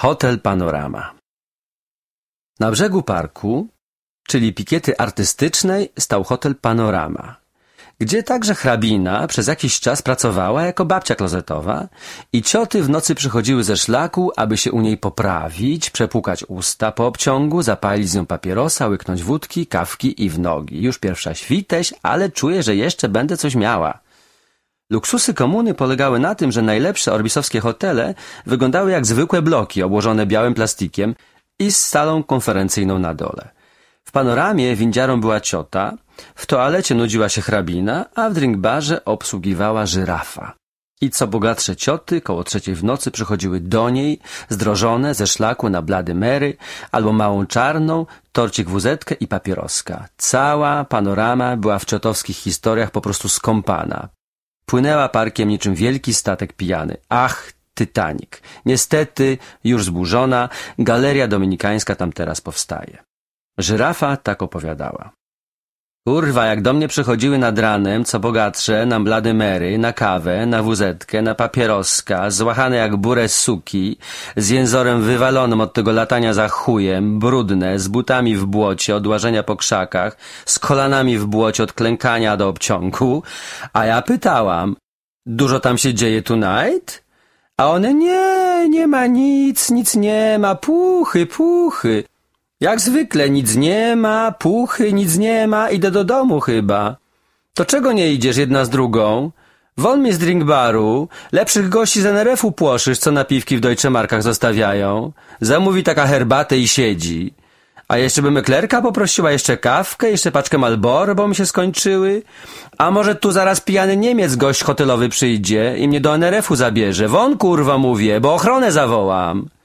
Hotel Panorama Na brzegu parku, czyli pikiety artystycznej, stał hotel Panorama, gdzie także hrabina przez jakiś czas pracowała jako babcia klozetowa i cioty w nocy przychodziły ze szlaku, aby się u niej poprawić, przepłukać usta po obciągu, zapalić z nią papierosa, łyknąć wódki, kawki i w nogi. Już pierwsza świteś, ale czuję, że jeszcze będę coś miała – Luksusy komuny polegały na tym, że najlepsze orbisowskie hotele wyglądały jak zwykłe bloki obłożone białym plastikiem i z salą konferencyjną na dole. W panoramie windziarą była ciota, w toalecie nudziła się hrabina, a w drinkbarze obsługiwała żyrafa. I co bogatsze cioty, koło trzeciej w nocy przychodziły do niej, zdrożone ze szlaku na blady Mary, albo małą czarną, torcik wuzetkę i papieroska. Cała panorama była w ciotowskich historiach po prostu skąpana. Płynęła parkiem niczym wielki statek pijany. Ach, Titanic. Niestety, już zburzona, galeria dominikańska tam teraz powstaje. Żyrafa tak opowiadała. Kurwa, jak do mnie przychodziły nad ranem, co bogatsze, na blady Mary, na kawę, na wuzetkę, na papieroska, złachane jak burę suki, z jęzorem wywalonym od tego latania za chujem, brudne, z butami w błocie, od łażenia po krzakach, z kolanami w błocie, od klękania do obciągu, a ja pytałam, dużo tam się dzieje tonight? A one nie, nie ma nic, nic nie ma, puchy, puchy. Jak zwykle nic nie ma, puchy, nic nie ma, idę do domu chyba. To czego nie idziesz jedna z drugą? Won mi z baru? lepszych gości z NRF-u płoszysz, co napiwki w Deutsche Markach zostawiają. Zamówi taka herbatę i siedzi. A jeszcze bym eklerka poprosiła, jeszcze kawkę, jeszcze paczkę Malboro, bo mi się skończyły. A może tu zaraz pijany Niemiec gość hotelowy przyjdzie i mnie do NRF-u zabierze. Won kurwa mówię, bo ochronę zawołam.